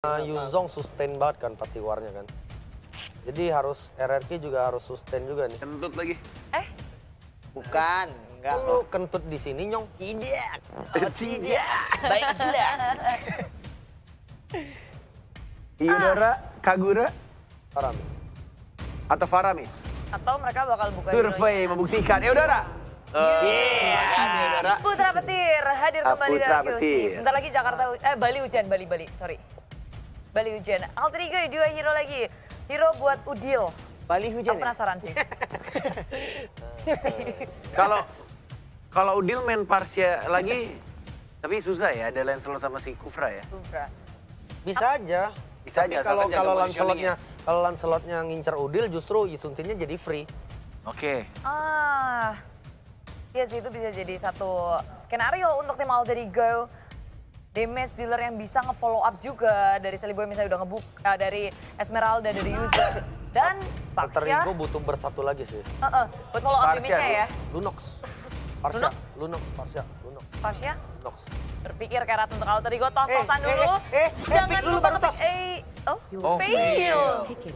Uh, Yuzong sustain banget kan pasti warnya kan. Jadi harus RRQ juga harus sustain juga nih. Kentut lagi. Eh? Bukan, enggak. Lu kentut di sini, Nyong? Tidak. Oh, tidak. Baiklah. Yudora, Kagura, Faramis. Atau Faramis. Atau mereka bakal buka survei membuktikan. Yudora. Uh, iya. eh, yeah. Putra Petir hadir kembali Putra dari QC. Bentar lagi Jakarta, eh Bali hujan, Bali, Bali, sorry. Bali Hujan. Alter ego dua hero lagi. Hero buat Udil. Bali Hujan. Aku ya? penasaran ya? sih. Kalau kalau Udil main Parsia lagi tapi susah ya ada Lancelot sama si Kufra ya. Kufra. Bisa aja. Bisa tapi aja. Kalau kalau Lancelotnya kalau Lancelotnya ngincer Udil justru Yusuncinnya jadi free. Oke. Okay. Ah. Iya sih itu bisa jadi satu skenario untuk tim Alter Ego damage dealer yang bisa nge-follow up juga dari Seliboy misalnya udah ngebuka eh, dari Esmeralda dari user dan Parsia. Terigo butuh bersatu lagi sih. Uh -uh, buat follow up damage-nya ya. Lunox. Parsia, Lunox? Parsia, Lunox. Parsia, Lunox. Berpikir karat untuk kalau Ego, tos-tosan eh, dulu. Eh, eh, eh, eh Jangan lupa tos. eh, oh, oh fail. Iya.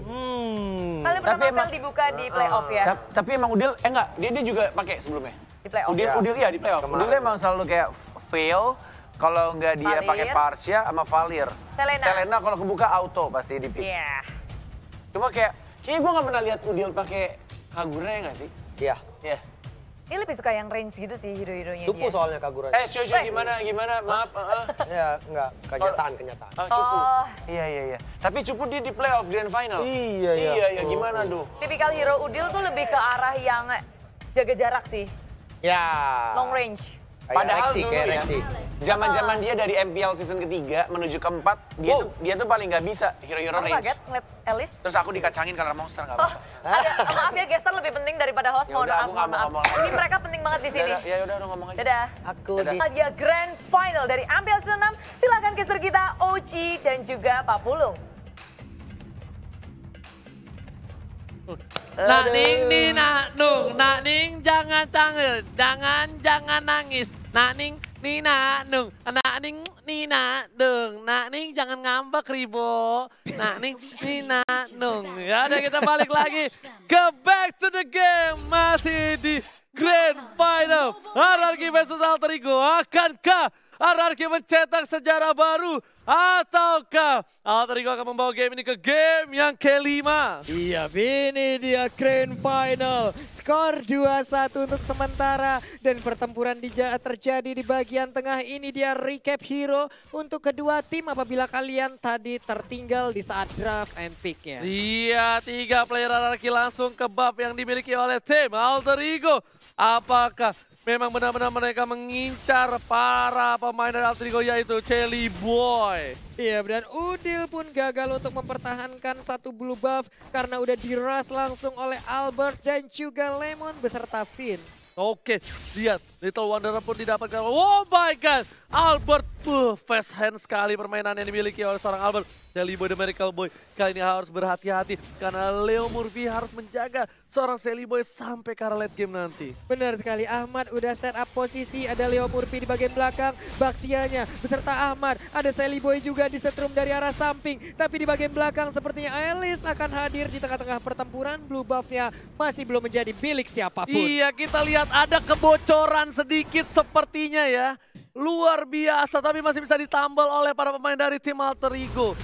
Hmm. Kali pertama emang, dibuka di playoff ya. Tapi, tapi emang Udil, eh enggak, dia, dia juga pakai sebelumnya. Di playoff. Udil, ya. Udil iya di playoff. Udil emang selalu kayak fail, kalau nggak dia pakai Parsia sama Valir. Selena. Selena kalau kebuka auto pasti di pick. Iya. Yeah. Cuma kayak, kayaknya gue nggak pernah lihat Udil pakai Kagura ya nggak sih? Iya. Iya. Ini lebih suka yang range gitu sih hero-heronya Cupu soalnya Kagura. Eh, Shio Shio gimana, gimana, maaf. Uh, uh. Eh, enggak, eh. iya, kenyataan, oh. kenyataan. Oh, cupu. Oh. Iya, iya, iya. Tapi cupu dia di playoff grand final. Iya, iya. Iya, iya, gimana oh. tuh? Tipikal hero Udil tuh lebih ke arah yang jaga jarak sih. Ya. Long range. Padahal Rexy, dulu ya, zaman-zaman dia dari MPL season ketiga menuju keempat, dia tuh dia tuh paling nggak bisa hero-hero range. Kaget Alice. Terus aku dikacangin karena monster nggak oh, apa-apa. Oh, ada, maaf ya Gester lebih penting daripada host. Yaudah, mohon maaf, mohon maaf. Ngomong, Ini mereka penting banget di sini. Ya udah, ya udah ngomong aja. Dadah. Aku Dadah. di Dia Grand Final dari MPL season 6. Silakan Gester kita Oci dan juga Pak Pulung. Hmm. Nak ning ni nak nung, nak ning jangan canggih, jangan jangan nangis. Nak ning ni nak nung, nak ning ni nak nung, nak ning jangan ngambek ribo. Nak ning ni nak nung. Ya udah kita balik lagi ke back to the game masih di Grand Final. Lagi versus Alter Ego. Akankah Ararki mencetak sejarah baru ataukah Alter Ego akan membawa game ini ke game yang kelima? Iya, ini dia Grand Final. Skor 2-1 untuk sementara dan pertempuran di terjadi di bagian tengah. Ini dia recap hero untuk kedua tim apabila kalian tadi tertinggal di saat draft and picknya. Iya, tiga player Ararki langsung ke buff yang dimiliki oleh tim Alter Ego. Apakah memang benar-benar mereka mengincar para pemain dari Altrigo yaitu Celi Boy. Iya, dan Udil pun gagal untuk mempertahankan satu blue buff karena udah diras langsung oleh Albert dan juga Lemon beserta Finn. Oke, lihat Little Wanderer pun didapatkan. Oh my god, Albert, buh, fast hand sekali permainan yang dimiliki oleh seorang Albert. Selibo nah, the Miracle Boy kali ini harus berhati-hati karena Leo Murphy harus menjaga seorang Selibo sampai ke late game nanti. Benar sekali, Ahmad udah set up posisi, ada Leo Murphy di bagian belakang, Baksianya beserta Ahmad, ada Selibo juga di setrum dari arah samping, tapi di bagian belakang sepertinya Alice akan hadir di tengah-tengah pertempuran, blue buffnya masih belum menjadi milik siapapun. Iya, kita lihat ada kebocoran sedikit sepertinya ya luar biasa tapi masih bisa ditambal oleh para pemain dari tim Alter Ego.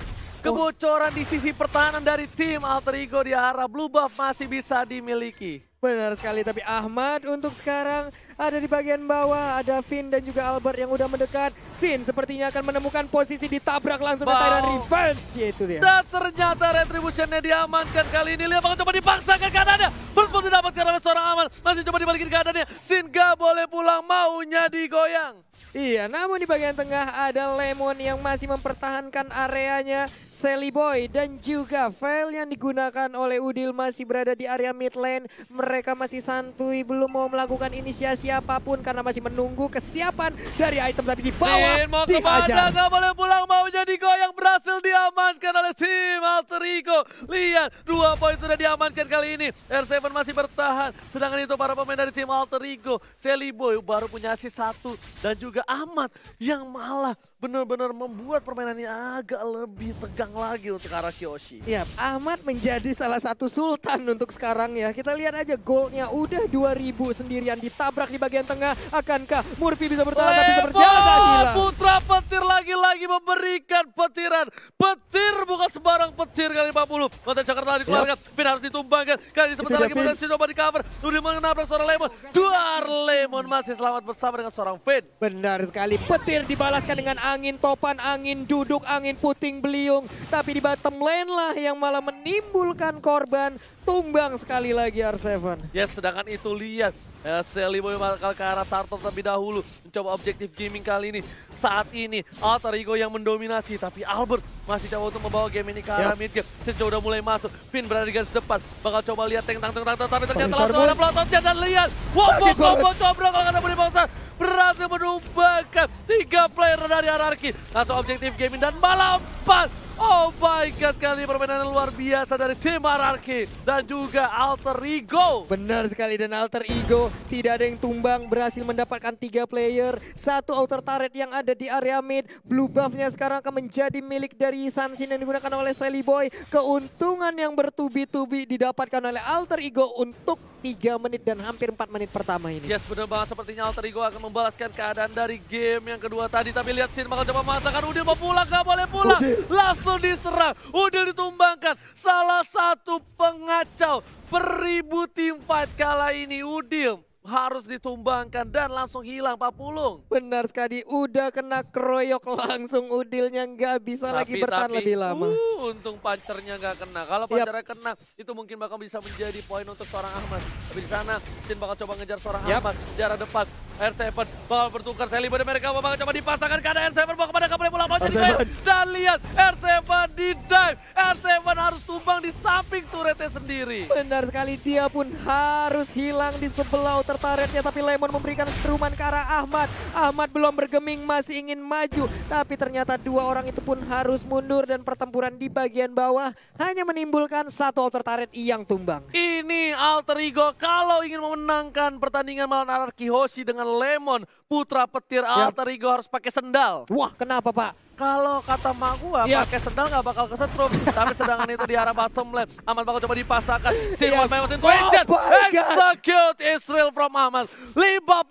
Kebocoran di sisi pertahanan dari tim Alter Ego di arah Blue Buff masih bisa dimiliki. Benar sekali, tapi Ahmad untuk sekarang ada di bagian bawah. Ada Finn dan juga Albert yang udah mendekat. Sin sepertinya akan menemukan posisi ditabrak langsung wow. dari Revenge. Ya dia. Dan ternyata retribusinya diamankan kali ini. Lihat bakal coba dipaksa ke kanannya. First ball didapatkan oleh seorang Ahmad. Masih coba dibalikin keadaannya. Sin gak boleh pulang, maunya digoyang. Iya, namun di bagian tengah ada Lemon yang masih mempertahankan areanya. Sally Boy dan juga Vale yang digunakan oleh Udil masih berada di area mid lane. Mereka masih santuy, belum mau melakukan inisiasi apapun karena masih menunggu kesiapan dari item tapi di bawah. Sin mau kemana, gak boleh pulang, mau jadi yang berhasil diamankan oleh tim Alter Ego. Lihat, dua poin sudah diamankan kali ini. R7 masih bertahan, sedangkan itu para pemain dari tim Alter Ego. Sally baru punya asis satu dan juga juga Ahmad yang malah benar-benar membuat permainannya agak lebih tegang lagi untuk arah Kyoshi. Iya, Ahmad menjadi salah satu sultan untuk sekarang ya. Kita lihat aja golnya udah 2000 sendirian ditabrak di bagian tengah. Akankah Murphy bisa bertahan tapi bisa berjalan? hilang? Putra petir lagi-lagi memberikan petiran. Petir bukan sembarang petir kali 50. Mata Jakarta dikeluarkan, yep. Finn harus ditumbangkan. Kali sebentar lagi Murphy coba di cover. Udah mengenabrak seorang Lemon. Dua Lemon masih selamat bersama dengan seorang Finn. Benar. Benar sekali, petir dibalaskan dengan angin topan, angin duduk, angin puting beliung. Tapi di bottom lane lah yang malah menimbulkan korban. Tumbang sekali lagi R7. Ya, yes, sedangkan itu lihat Uh, Boy bakal ke arah Tartar terlebih dahulu. Mencoba objektif gaming kali ini. Saat ini Ego yang mendominasi. Tapi Albert masih coba untuk membawa game ini ke arah yep. mid game. udah mulai masuk. Finn berada di garis depan. Bakal coba lihat tank tank tank tank. Tapi ternyata langsung ada pelototnya dan lihat. Wow, wow, wow, wow, coba kalau boleh bangsa. Berhasil menumbangkan tiga player dari hierarki. Langsung objektif gaming dan malah empat. Oh my God, kali permainan luar biasa dari tim RRQ dan juga Alter Ego. Benar sekali, dan Alter Ego tidak ada yang tumbang, berhasil mendapatkan tiga player, satu outer turret yang ada di area mid. Blue buffnya sekarang akan menjadi milik dari Sansin yang digunakan oleh Sally Boy. Keuntungan yang bertubi-tubi didapatkan oleh Alter Ego untuk tiga menit dan hampir empat menit pertama ini. Yes, benar banget. Sepertinya Alter Ego akan membalaskan keadaan dari game yang kedua tadi. Tapi lihat Sin bakal coba masakan Udil mau pulang, gak boleh pulang. Udil. Last langsung diserang, Udil ditumbangkan. Salah satu pengacau peribu tim fight kala ini Udil harus ditumbangkan dan langsung hilang Pak Pulung. Benar sekali, udah kena keroyok langsung udilnya nggak bisa tapi, lagi bertahan tapi, lebih lama. Uh, untung pancernya nggak kena. Kalau pancernya yep. kena, itu mungkin bakal bisa menjadi poin untuk seorang Ahmad. Tapi di sana, Chin bakal coba ngejar seorang yep. Ahmad. Jarak depan, R 7 bakal bertukar Sally pada mereka bakal coba dipasangkan karena R 7 mau kepada boleh bola mau jadi Dan lihat R 7 di dive. R 7 harus tumbang di samping turretnya sendiri. Benar sekali dia pun harus hilang di sebelah outer turretnya tapi Lemon memberikan seruman ke arah Ahmad. Ahmad belum bergeming masih ingin maju tapi ternyata dua orang itu pun harus mundur dan pertempuran di bagian bawah hanya menimbulkan satu outer turret yang tumbang. Ini alter ego kalau ingin memenangkan pertandingan malam Araki Hoshi dengan Lemon, putra petir ya. alter ego harus pakai sendal. Wah, kenapa Pak? Kalau kata mak gua yeah. pakai sendal nggak bakal kesetrum. Tapi sedangkan itu di arah bottom lane. Ahmad bakal coba dipasakan. Si yeah. main mesin question. Oh Execute Israel from Ahmad. 5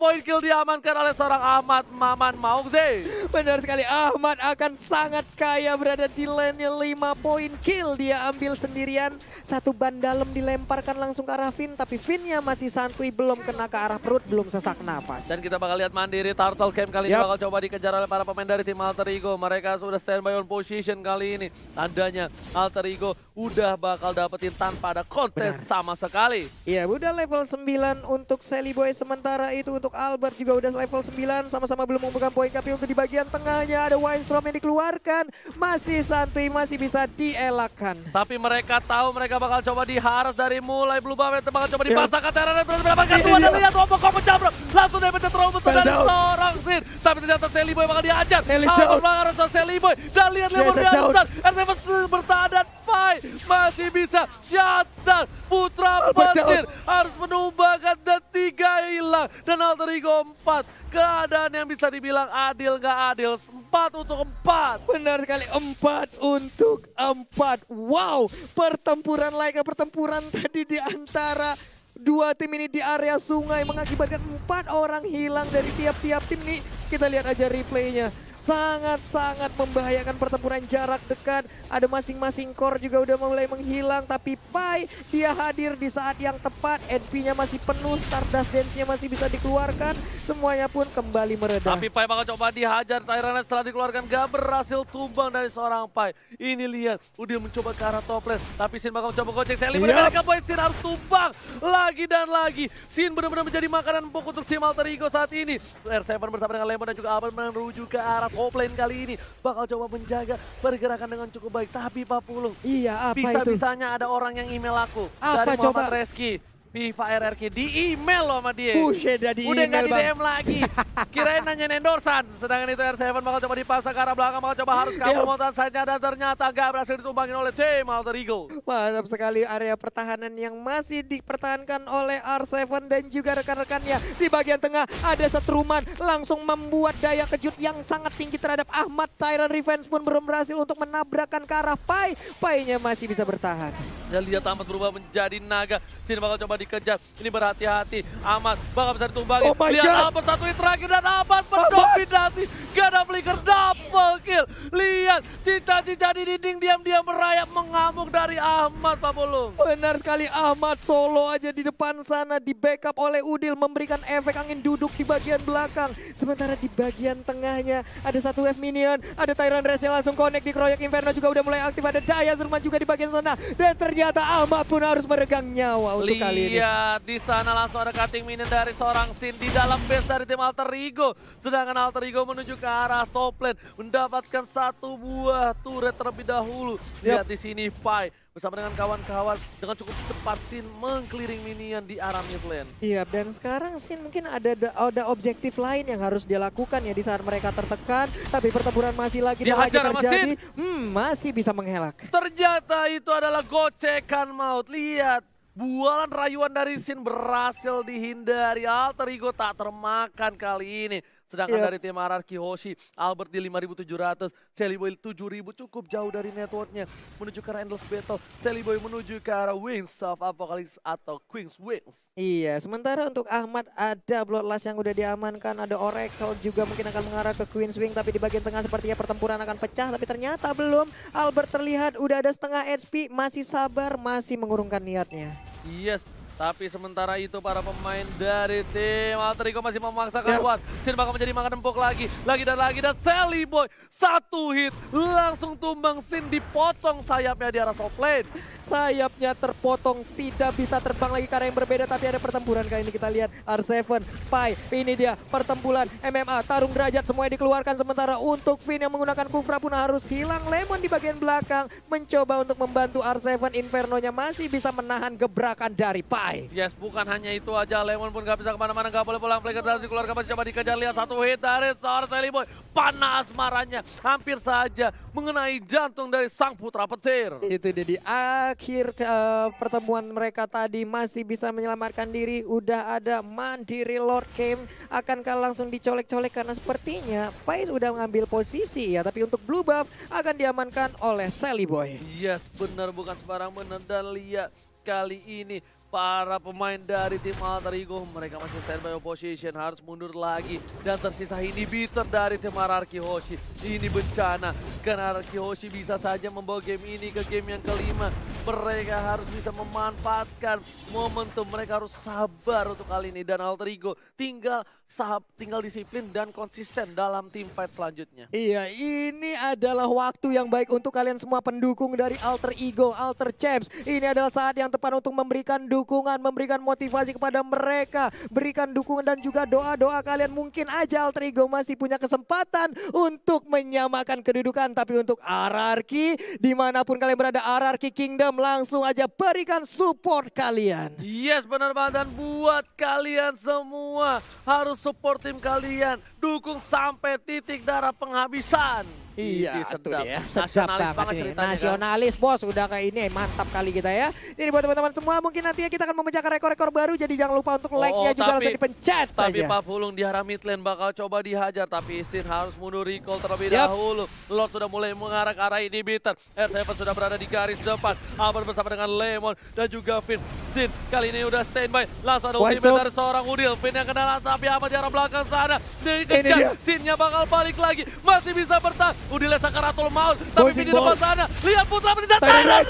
point kill diamankan oleh seorang Ahmad Maman Maukze Benar sekali. Ahmad akan sangat kaya berada di lane-nya 5 point kill. Dia ambil sendirian. Satu ban dalam dilemparkan langsung ke arah Finn. Tapi Finnnya masih santuy. Belum kena ke arah perut. Belum sesak nafas. Dan kita bakal lihat mandiri Turtle Camp kali yep. ini bakal coba dikejar oleh para pemain dari tim Alter Ego. Mereka mereka sudah standby on position kali ini. Tandanya Alter Ego udah bakal dapetin tanpa ada kontes Benar. sama sekali. Iya, udah level 9 untuk Sally Boy. Sementara itu untuk Albert juga udah level 9. Sama-sama belum mengumpulkan poin tapi untuk di bagian tengahnya ada Winestrom yang dikeluarkan. Masih santuy, masih bisa dielakkan. Tapi mereka tahu mereka bakal coba diharas dari mulai Blue Mereka Bakal coba iya. dipasangkan Terra dan mendapatkan iya, dua dan iya. lihat Wobok menjamret. Langsung daripada terlalu besar seorang sih Tapi ternyata Sally Boy bakal diajar. Albert Seliboy dan lihat Lemon di atas. RTFS bertahan dan Fai masih bisa shutdown. Putra Pasir harus menumbangkan dan tiga hilang. Dan Alter Ego 4. Keadaan yang bisa dibilang adil nggak adil. 4 untuk 4. Benar sekali, 4 untuk 4. Wow, pertempuran laika pertempuran tadi di antara dua tim ini di area sungai mengakibatkan empat orang hilang dari tiap-tiap tim ini. Kita lihat aja replaynya sangat-sangat membahayakan pertempuran jarak dekat. Ada masing-masing core juga udah mulai menghilang. Tapi Pai dia hadir di saat yang tepat. HP-nya masih penuh, Stardust Dance-nya masih bisa dikeluarkan. Semuanya pun kembali meredah. Tapi Pai bakal coba dihajar Tyrannus setelah dikeluarkan. Gak berhasil tumbang dari seorang Pai. Ini lihat, udah mencoba ke arah toples. Tapi Sin bakal coba gocek. Sally iya. yep. mereka Pai. Sin harus tumbang lagi dan lagi. Sin benar-benar menjadi makanan pokok untuk tim Alter Ego saat ini. R7 bersama dengan Lemon dan juga Alban menuju ke arah Koplen kali ini bakal coba menjaga pergerakan dengan cukup baik. Tapi Pak Pulung, iya, bisa-bisanya ada orang yang email aku apa dari Muhammad coba? Reski. Viva RRQ di email loh sama dia. Udah gak di DM lagi. Kirain nanya endorsan, sedangkan itu R7 bakal coba dipasang ke arah belakang, bakal coba harus kamu montan side-nya dan ternyata gak berhasil ditumbangin oleh tim Alter Eagle. Mantap sekali area pertahanan yang masih dipertahankan oleh R7 dan juga rekan-rekannya. Di bagian tengah ada setruman langsung membuat daya kejut yang sangat tinggi terhadap Ahmad. Tyrant Revenge pun belum berhasil untuk menabrakkan ke arah Pai. Pai-nya masih bisa bertahan. Dan lihat Ahmad berubah menjadi naga. Sini bakal coba dikejar. Ini berhati-hati. Ahmad bakal bisa ditumbangin. Oh lihat Albert satu terakhir dan aman mendominasi. Gada Flicker double kill. Lihat cita-cita di dinding diam-diam merayap mengamuk dari Ahmad Pak Bolong. Benar sekali Ahmad solo aja di depan sana di backup oleh Udil memberikan efek angin duduk di bagian belakang. Sementara di bagian tengahnya ada satu F minion, ada Tyrant Rest yang langsung connect di Kroyok Inferno juga udah mulai aktif. Ada Daya Zerman juga di bagian sana. Dan ternyata Ahmad pun harus meregang nyawa untuk Lihat, kali ini. Lihat di sana langsung ada cutting minion dari seorang Sin di dalam base dari tim Alteri. Ego. Sedangkan Alter Ego menuju ke arah top lane. Mendapatkan satu buah turret terlebih dahulu. Lihat yep. di sini Pai bersama dengan kawan-kawan dengan cukup cepat Sin mengkeliring minion di arah mid lane. Iya, dan sekarang Sin mungkin ada ada objektif lain yang harus dia lakukan ya di saat mereka tertekan, tapi pertempuran masih lagi dia lagi terjadi. Hmm, masih bisa menghelak. Ternyata itu adalah gocekan maut. Lihat Bualan rayuan dari Sin berhasil dihindari. Alter Ego tak termakan kali ini. Sedangkan yeah. dari tim Araki Hoshi, Albert di 5700, Boy 7000 cukup jauh dari networknya. Menuju ke arah Endless Battle, Boy menuju ke arah Wings of Apocalypse atau Queen's Wings. Iya, sementara untuk Ahmad ada Bloodlust yang udah diamankan, ada Oracle juga mungkin akan mengarah ke Queen's Wing. Tapi di bagian tengah sepertinya pertempuran akan pecah, tapi ternyata belum. Albert terlihat udah ada setengah HP, masih sabar, masih mengurungkan niatnya. Yes, tapi sementara itu para pemain dari tim Alterico masih memaksakan yeah. Sin bakal menjadi makan empuk lagi. Lagi dan lagi dan Sally Boy. Satu hit langsung tumbang Sin dipotong sayapnya di arah top lane. Sayapnya terpotong tidak bisa terbang lagi karena yang berbeda tapi ada pertempuran kali ini kita lihat R7, Pai. Ini dia pertempuran MMA tarung derajat semuanya dikeluarkan sementara untuk Finn yang menggunakan Kufra pun harus hilang Lemon di bagian belakang mencoba untuk membantu R7 Inferno-nya masih bisa menahan gebrakan dari Pai. Yes, bukan hanya itu aja. Lemon pun gak bisa kemana-mana, gak boleh pulang. Flicker dari dikeluarkan, masih coba dikejar. Lihat satu hit dari seorang Boy. Panas marahnya, hampir saja mengenai jantung dari sang putra petir. Itu dia di akhir uh, pertemuan mereka tadi masih bisa menyelamatkan diri. Udah ada mandiri Lord Came. Akankah langsung dicolek-colek karena sepertinya Pais udah mengambil posisi ya. Tapi untuk Blue Buff akan diamankan oleh Sally Boy. Yes, benar bukan sebarang benar. Dan lihat kali ini para pemain dari tim Alter Ego. Mereka masih standby opposition, harus mundur lagi. Dan tersisa ini bitter dari tim Araki Hoshi. Ini bencana, karena Araki Hoshi bisa saja membawa game ini ke game yang kelima. Mereka harus bisa memanfaatkan momentum, mereka harus sabar untuk kali ini. Dan Alter Ego tinggal sahab, tinggal disiplin dan konsisten dalam tim fight selanjutnya. Iya, ini adalah waktu yang baik untuk kalian semua pendukung dari Alter Ego, Alter Champs. Ini adalah saat yang tepat untuk memberikan dukungan dukungan, memberikan motivasi kepada mereka. Berikan dukungan dan juga doa-doa kalian. Mungkin aja Alter Ego masih punya kesempatan untuk menyamakan kedudukan. Tapi untuk ararki dimanapun kalian berada, ararki Kingdom langsung aja berikan support kalian. Yes, benar banget. Dan buat kalian semua harus support tim kalian. Dukung sampai titik darah penghabisan. Iya, itu Ya. Sedap Nasionalis banget ceritanya. Nasionalis kan? bos, udah kayak ini mantap kali kita ya. Jadi buat teman-teman semua mungkin nanti kita akan memecahkan rekor-rekor baru jadi jangan lupa untuk oh, like-nya oh, juga tapi, langsung dipencet Tapi aja. Pak Pulung di arah mid lane bakal coba dihajar tapi Sin harus mundur recall terlebih yep. dahulu. Lord sudah mulai mengarah ke arah inhibitor. R7 sudah berada di garis depan. Albert bersama dengan Lemon dan juga Finn. Sin kali ini udah standby. Langsung ada ultimate dari seorang Udil. Finn yang kena tapi apa di arah belakang sana. Dikejar. Sinnya bakal balik lagi. Masih bisa bertahan. Udah Sakaratul Maut, tapi Pin di depan sana. Lihat putra menindak Tyron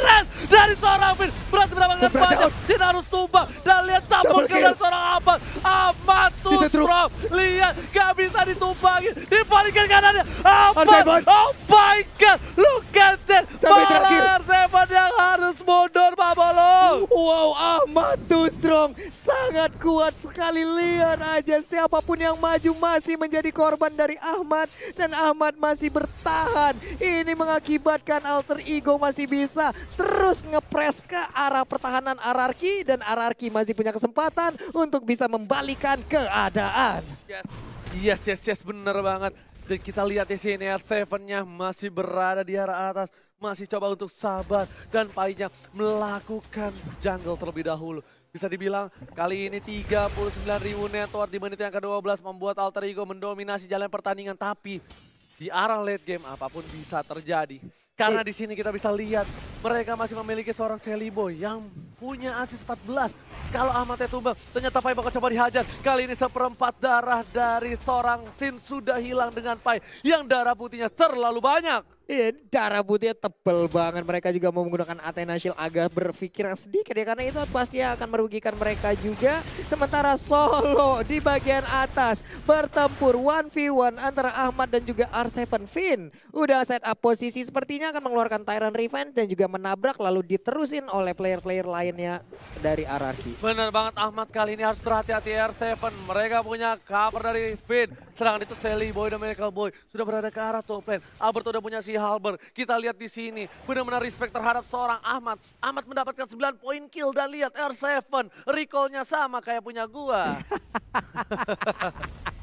dari seorang Pin. Berhasil mendapatkan banyak, Sin harus tumbang. Dan lihat tampon ke dari seorang Abad. Amatus strong lihat gak bisa ditumbangin. Dibalikin kanannya, Abad. Oh my God, look at that. Balar Seven yang harus mundur, Pak Bolong. Wow, Amatus Strong sangat kuat sekali. Lihat aja siapapun yang maju masih menjadi korban dari Ahmad. Dan Ahmad masih bertahan bertahan. Ini mengakibatkan alter ego masih bisa terus ngepres ke arah pertahanan Ararki dan Ararki masih punya kesempatan untuk bisa membalikan keadaan. Yes, yes, yes, yes bener banget. Dan kita lihat di sini R7-nya masih berada di arah atas. Masih coba untuk sabar. Dan Painya melakukan jungle terlebih dahulu. Bisa dibilang kali ini 39.000 network di menit yang ke-12 membuat Alter Ego mendominasi jalan pertandingan. Tapi di arah late game apapun bisa terjadi. Karena iya. di sini kita bisa lihat mereka masih memiliki seorang Selibo yang punya asis 14. Kalau Ahmad tumbang, ternyata Pai bakal coba dihajar. Kali ini seperempat darah dari seorang Sin sudah hilang dengan Pai yang darah putihnya terlalu banyak. Iya, darah putihnya tebel banget. Mereka juga mau menggunakan Athena Shield agak berpikiran sedikit ya. Karena itu pasti akan merugikan mereka juga. Sementara solo di bagian atas bertempur 1v1 antara Ahmad dan juga R7 Finn. Udah set up posisi sepertinya akan mengeluarkan Tyrant Revenge dan juga menabrak lalu diterusin oleh player-player lainnya dari RRQ. Bener banget Ahmad kali ini harus berhati-hati R7. Mereka punya cover dari Finn. Serangan itu Sally Boy dan Miracle Boy sudah berada ke arah top lane. Albert udah punya si Halber. Kita lihat di sini, benar-benar respect terhadap seorang Ahmad. Ahmad mendapatkan 9 poin kill dan lihat R7, recallnya sama kayak punya gua.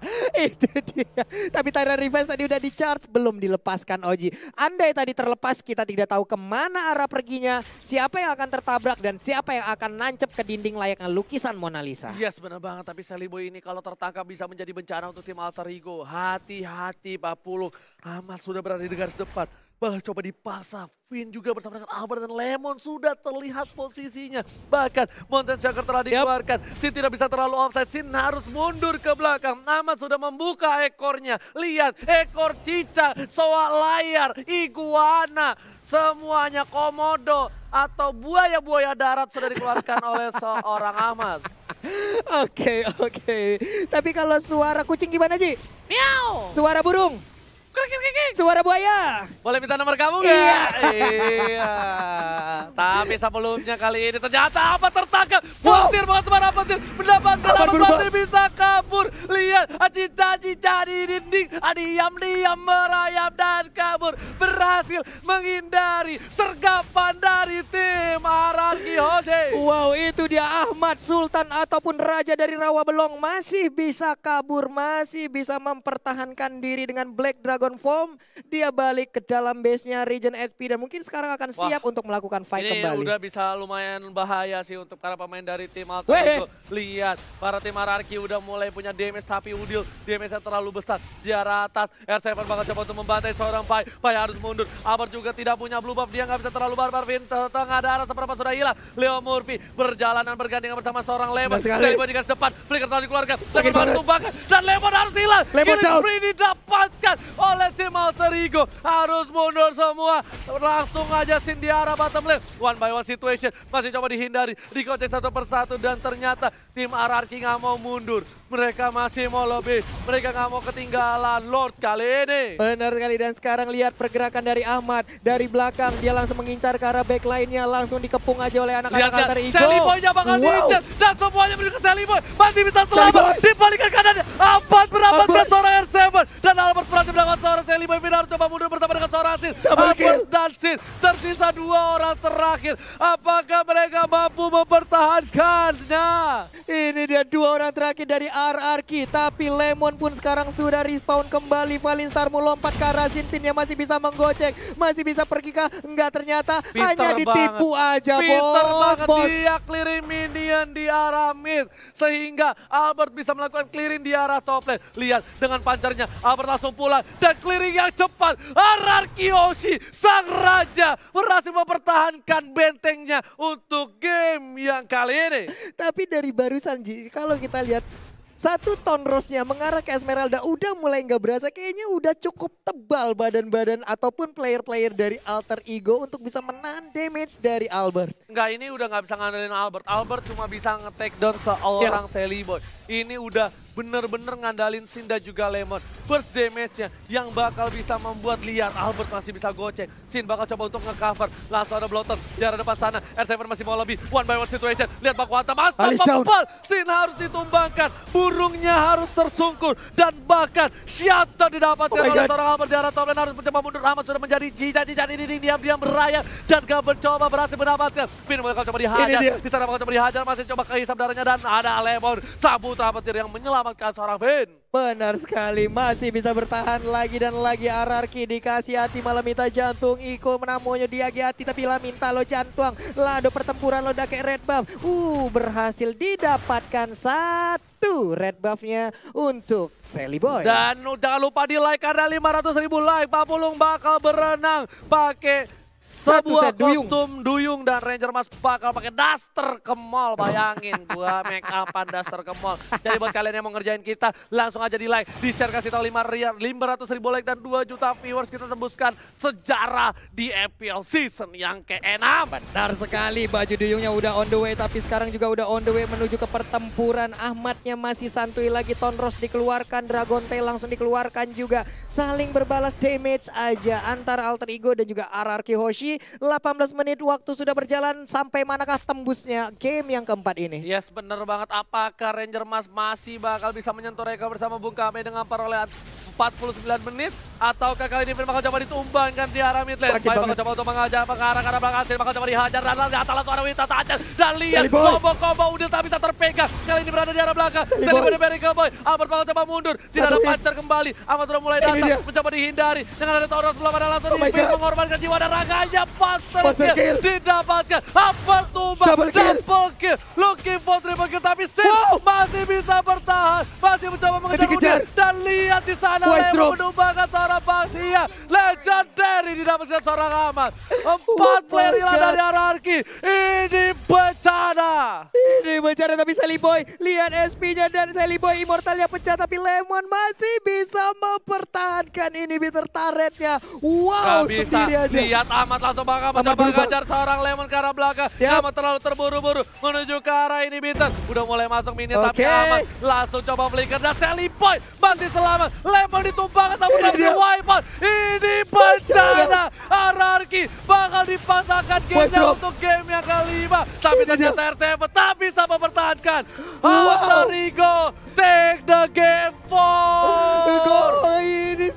Itu dia. Tapi Tyron Revenge tadi udah di charge, belum dilepaskan Oji. Andai tadi terlepas, kita tidak tahu kemana arah perginya, siapa yang akan tertabrak, dan siapa yang akan nancep ke dinding layaknya lukisan Mona Lisa. Yes, sebenarnya banget. Tapi Selibo ini kalau tertangkap bisa menjadi bencana untuk tim Alter Ego. Hati-hati Pak Puluh. Amat sudah berada di garis depan. Bahkan coba dipaksa, Finn juga bersama dengan Albert dan Lemon sudah terlihat posisinya. Bahkan Mountain Shaker telah dikeluarkan, yep. Sin tidak bisa terlalu offside, Sin harus mundur ke belakang. Ahmad sudah membuka ekornya, lihat ekor cicak, soal layar, iguana, semuanya komodo atau buaya-buaya darat sudah dikeluarkan oleh seorang Ahmad. Oke, okay, oke. Okay. Tapi kalau suara kucing gimana, Ji? Miau! Suara burung? Suara buaya. Boleh minta nomor kamu nggak? Iya. iya. Tapi sebelumnya kali ini ternyata apa tertangkap. Petir wow. banget apa petir. Mendapatkan apa petir bisa kabur. Lihat cinta-cinta di dinding. Diam-diam merayap dan kabur. Berhasil menghindari sergapan dari tim Arangi Jose. Wow itu dia Ahmad Sultan ataupun Raja dari Rawa Belong. Masih bisa kabur. Masih bisa mempertahankan diri dengan Black Dragon. Dragon Form, dia balik ke dalam base-nya Regen HP dan mungkin sekarang akan siap Wah, untuk melakukan fight ini kembali. Ini udah bisa lumayan bahaya sih untuk para pemain dari tim Alto. Lihat, para tim araki udah mulai punya damage tapi Udil damage-nya terlalu besar. Jarak atas, R7 bakal coba untuk membantai seorang Pai. Pai harus mundur. Abar juga tidak punya blue buff, dia nggak bisa terlalu barbar. Vin tengah darah seberapa sudah hilang. Leo Murphy berjalanan bergandengan bersama seorang Lemon. Lemon di depan, flicker telah dikeluarkan. Lemon tumbangkan dan Lemon harus hilang. Lemon down. Free didapatkan oleh tim Alter Ego. Harus mundur semua. Langsung aja Sindiara bottom lane. One by one situation. Masih coba dihindari. Dikocek satu persatu dan ternyata tim RRQ nggak mau mundur. Mereka masih mau lebih. Mereka nggak mau ketinggalan Lord kali ini. Benar sekali dan sekarang lihat pergerakan dari Ahmad. Dari belakang dia langsung mengincar ke arah back lainnya. Langsung dikepung aja oleh anak-anak Alter Ego. Sally Boy-nya bakal wow. diincar. Dan semuanya menuju ke Sally Boy. Masih bisa selamat. Dibalikan kanan. Ahmad berapa? ke seorang R7. Dan Albert berhasil melakukan seorang Sally final coba mundur bersama dengan seorang Sin. Abas dan Sin. Tersisa dua orang terakhir. Apakah mereka mampu mempertahankannya? Ini dia dua orang terakhir dari RRQ. Tapi Lemon pun sekarang sudah respawn kembali. Valin Starmu lompat ke arah Sin. Sinnya masih bisa menggocek. Masih bisa pergi kah? Enggak ternyata. Peter hanya ditipu banget. aja bos. Banget. bos. Dia clearing minion di arah mid. Sehingga Albert bisa melakukan clearing di arah top lane. Lihat dengan pancarnya. Albert langsung pulang. Dan dan clearing yang cepat. Arar Kiyoshi, sang raja, berhasil mempertahankan bentengnya untuk game yang kali ini. Tapi dari barusan, Ji, kalau kita lihat satu ton rosnya mengarah ke Esmeralda udah mulai nggak berasa kayaknya udah cukup tebal badan-badan ataupun player-player dari Alter Ego untuk bisa menahan damage dari Albert. Nggak ini udah nggak bisa ngandelin Albert. Albert cuma bisa nge-take down ya. seorang yeah. Sally Boy ini udah bener-bener ngandalin Sinda juga Lemon. First damage-nya yang bakal bisa membuat liar. Albert masih bisa gocek. Sin bakal coba untuk nge-cover. Langsung ada blotter di arah depan sana. R7 masih mau lebih. One by one situation. Lihat Bang Wanta masuk. Pembal. Sin harus ditumbangkan. Burungnya harus tersungkur. Dan bahkan Shatter didapatkan oh oleh seorang Albert di arah top lane. Harus mencoba mundur. Amat sudah menjadi cita-cita ini diam-diam berayang. Dan gak mencoba berhasil mendapatkan. Pin bakal coba dihajar. Di sana bakal coba dihajar. Masih coba kehisap darahnya. Dan ada Lemon. Sabut putra petir yang menyelamatkan seorang Vin. Benar sekali, masih bisa bertahan lagi dan lagi Ararki dikasih hati malah minta jantung. Iko menamunya dia hati tapi lah minta lo jantung. Lado pertempuran lo dake red buff. Uh, berhasil didapatkan satu red buffnya untuk Sally Boy. Dan jangan lupa di like karena 500 ribu like. Pak Pulung bakal berenang pakai sebuah set duyung. kostum duyung dan Ranger Mas bakal pakai duster ke Bayangin gua make up daster ke mall. Jadi buat kalian yang mau ngerjain kita langsung aja di like, di share kasih tahu 5 riar, ratus ribu like dan 2 juta viewers kita tembuskan sejarah di EPL season yang ke-6. Benar sekali baju duyungnya udah on the way tapi sekarang juga udah on the way menuju ke pertempuran. Ahmadnya masih santuy lagi Tonros dikeluarkan, Dragon Tail langsung dikeluarkan juga. Saling berbalas damage aja antara Alter Ego dan juga RRQ Hoshi Yoshi. 18 menit waktu sudah berjalan sampai manakah tembusnya game yang keempat ini? Yes, bener banget. Apakah Ranger Mas masih bakal bisa menyentuh mereka bersama Bung Kame dengan perolehan 49 menit? Ataukah kali ini bakal coba ditumbangkan di arah mid lane? Baik, bakal coba untuk mengajak mengarah ke arah belakang. Sini bakal coba dihajar dan lalu atas seorang Wita tajam. Dan lihat combo-combo udah tapi tak terpegang. Kali ini berada di arah belakang. Seliboy dari boy. Albert bakal coba mundur. Tidak ada pancar kembali. Amat sudah mulai datang. Mencoba dihindari. Dengan ada Tauros belum ada langsung. Oh di mengorbankan jiwa dan raga hanya Master, Master kill, kill didapatkan. Upper Tumba double double kill. kill. Looking for triple kill tapi Sid wow. masih bisa bertahan. Masih mencoba mengejar Kejar. dan lihat di sana Leo menumbangkan seorang Baxia. Legendary didapatkan seorang Ahmad. Empat oh player hilang dari hierarki. Ini bencana. Ini bencana tapi Sally Boy lihat SP-nya dan Sally Boy immortalnya pecah tapi Lemon masih bisa mempertahankan ini bitter nya Wow, Gak sendiri bisa aja. Lihat Selamat langsung bakal mencoba mengajar seorang Lemon ke arah belakang. Ya. Yep. terlalu terburu-buru menuju ke arah ini Bintang. Udah mulai masuk mini okay. tapi aman. Langsung coba flicker dan Sally Boy masih selamat. Lemon ditumpangkan tapi dapat di wipe Ini bencana. Ararki bakal dipasangkan game untuk game yang kelima. Tapi ternyata R7 tak bisa mempertahankan. wow. Rigo take the game for. Gol ini